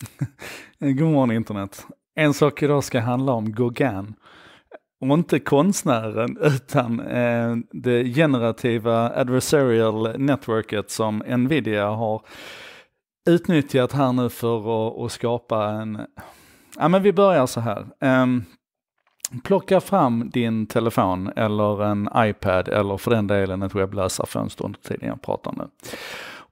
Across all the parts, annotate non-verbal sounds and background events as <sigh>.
<laughs> God morgon internet. En sak idag ska handla om Gauguin. Och inte konstnären <laughs> utan eh, det generativa adversarial networket som Nvidia har utnyttjat här nu för att, att skapa en... Ja men vi börjar så här. Eh, plocka fram din telefon eller en iPad eller för den delen ett webbläsarfönster under tiden jag pratar nu.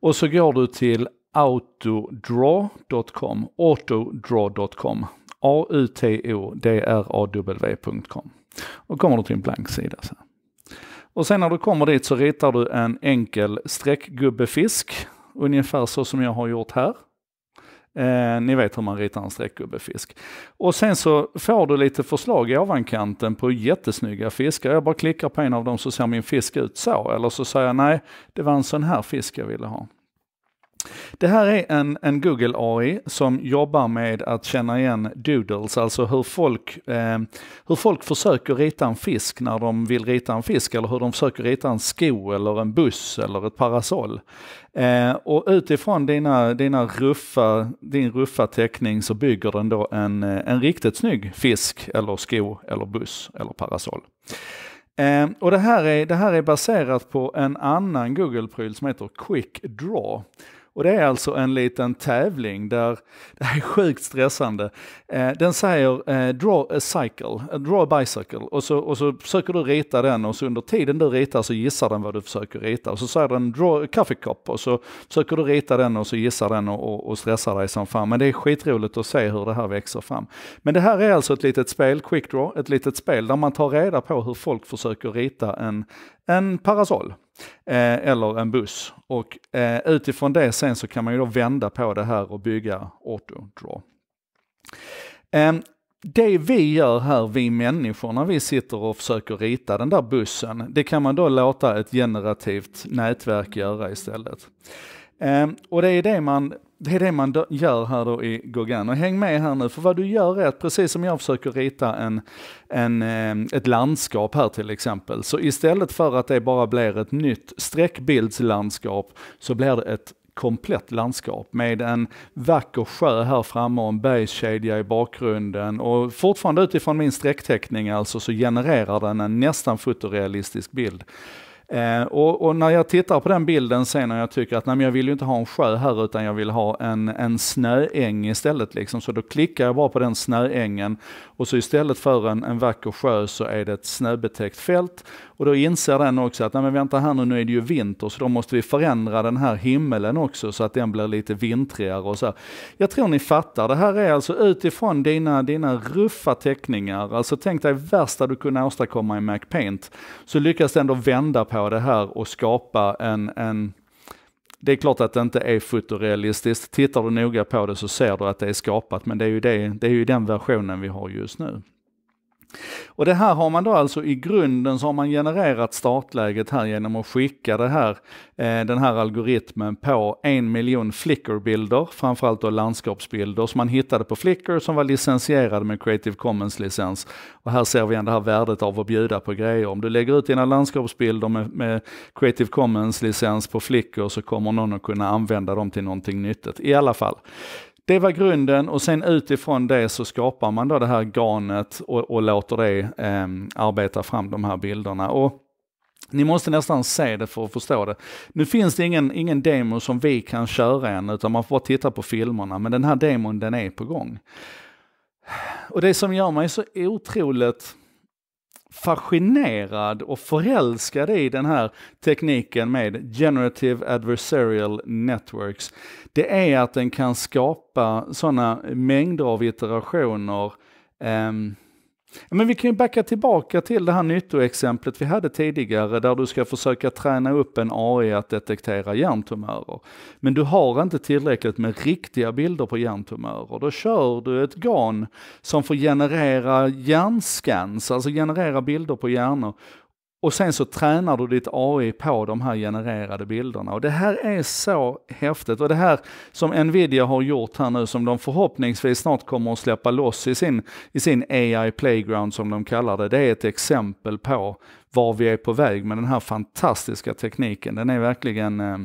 Och så går du till autodraw.com, autodraw.com, A-U-T-O-D-R-A-W.com. Och kommer du till en blank sida. Så. Och sen när du kommer dit så ritar du en enkel streckgubbefisk, ungefär så som jag har gjort här. Eh, ni vet hur man ritar en streckgubbefisk. Och sen så får du lite förslag i ovankanten på jättesnygga fiskar. Jag bara klickar på en av dem så ser min fisk ut så, eller så säger jag nej, det var en sån här fisk jag ville ha. Det här är en, en Google AI som jobbar med att känna igen doodles, alltså hur folk, eh, hur folk försöker rita en fisk när de vill rita en fisk eller hur de försöker rita en sko eller en buss eller ett parasoll. Eh, och utifrån dina, dina ruffa, din ruffa teckning så bygger den då en, eh, en riktigt snygg fisk eller sko eller buss eller parasoll. Eh, och det här, är, det här är baserat på en annan Google-pryl som heter Quick Draw. Och det är alltså en liten tävling där, <laughs> det här är sjukt stressande, eh, den säger eh, draw a cycle, eh, draw a bicycle och så, och så försöker du rita den och så under tiden du ritar så gissar den vad du försöker rita och så säger den draw a coffee cup och så försöker du rita den och så gissar den och, och, och stressar dig som fan. Men det är skitroligt att se hur det här växer fram. Men det här är alltså ett litet spel, quick draw, ett litet spel där man tar reda på hur folk försöker rita en, en parasoll eh, eller en buss. Och eh, utifrån det sen så kan man ju då vända på det här och bygga autodraw. Eh, det vi gör här, vi människor, när vi sitter och försöker rita den där bussen, det kan man då låta ett generativt nätverk göra istället. Ehm, och det är det man det är det man gör här då i Gauguin. Och häng med här nu, för vad du gör är att precis som jag försöker rita en, en, eh, ett landskap här till exempel, så istället för att det bara blir ett nytt streckbildslandskap så blir det ett komplett landskap med en vacker sjö här framme och en bergskedja i bakgrunden. Och fortfarande utifrån min sträckteckning alltså så genererar den en nästan fotorealistisk bild. Eh, och, och, när jag tittar på den bilden sen och jag tycker att nej, men jag vill ju inte ha en sjö här utan jag vill ha en, en snöäng istället. Liksom. Så då klickar jag bara på den snöängen och så istället för en, en vacker sjö så är det ett snöbetäckt fält och då inser den också att, nej men vänta här nu, nu är det ju vinter, så då måste vi förändra den här himmelen också så att den blir lite vintrigare och så. Här. Jag tror ni fattar, det här är alltså utifrån dina, dina ruffa teckningar, alltså tänk dig värsta du kunde åstadkomma i MacPaint, så lyckas du ändå vända på det här och skapa en, en det är klart att det inte är fotorealistiskt. Tittar du noga på det så ser du att det är skapat, men det är ju, det, det är ju den versionen vi har just nu. Och det här har man då alltså i grunden så har man genererat startläget här genom att skicka det här, eh, den här algoritmen på en miljon Flickr-bilder, framförallt då landskapsbilder som man hittade på Flickr som var licensierade med Creative Commons-licens. Och här ser vi igen det här värdet av att bjuda på grejer. Om du lägger ut dina landskapsbilder med, med Creative Commons-licens på Flickr så kommer någon att kunna använda dem till någonting nyttigt i alla fall. Det var grunden och sen utifrån det så skapar man då det här garnet och, och låter det eh, arbeta fram de här bilderna. Och ni måste nästan se det för att förstå det. Nu finns det ingen, ingen demo som vi kan köra än, utan man får bara titta på filmerna. Men den här demon, den är på gång. Och det som gör mig så otroligt fascinerad och förälskad i den här tekniken med Generative Adversarial Networks, det är att den kan skapa sådana mängder av iterationer um, men vi kan ju backa tillbaka till det här nyttoexemplet vi hade tidigare där du ska försöka träna upp en AI att detektera hjärntumörer. Men du har inte tillräckligt med riktiga bilder på hjärntumörer. Då kör du ett GAN som får generera hjärnscans, alltså generera bilder på hjärnor. Och sen så tränar du ditt AI på de här genererade bilderna. Och det här är så häftigt. Och det här som Nvidia har gjort här nu, som de förhoppningsvis snart kommer att släppa loss i sin, i sin AI Playground som de kallar det. Det är ett exempel på var vi är på väg med den här fantastiska tekniken. Den är verkligen eh,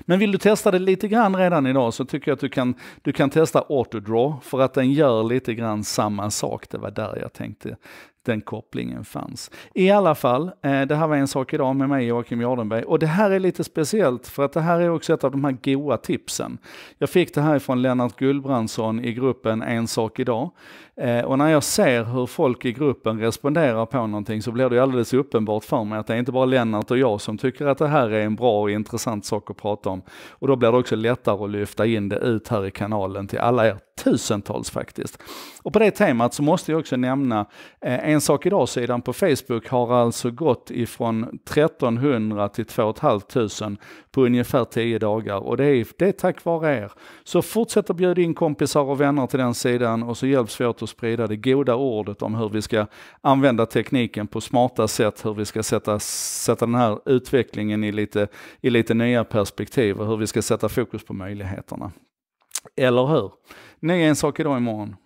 men vill du testa det lite grann redan idag så tycker jag att du kan, du kan testa AutoDraw för att den gör lite grann samma sak. Det var där jag tänkte den kopplingen fanns. I alla fall, eh, det här var en sak idag med mig Joakim Jardenberg och det här är lite speciellt för att det här är också ett av de här goa tipsen. Jag fick det här från Lennart Gullbrandsson i gruppen En sak idag eh, och när jag ser hur folk i gruppen responderar på någonting så blir det alldeles uppenbart för mig att det är inte bara Lennart och jag som tycker att det här är en bra och intressant sak att prata om och då blir det också lättare att lyfta in det ut här i kanalen till alla er tusentals faktiskt. Och på det temat så måste jag också nämna, eh, En sak idag-sidan på Facebook har alltså gått ifrån 1300 till 2 500 på ungefär 10 dagar och det är, det är tack vare er. Så fortsätt att bjuda in kompisar och vänner till den sidan och så hjälps vi åt att sprida det goda ordet om hur vi ska använda tekniken på smarta sätt, hur vi ska sätta, sätta den här utvecklingen i lite, i lite nya perspektiv och hur vi ska sätta fokus på möjligheterna. Eller hur? Nya en sak idag imorgon.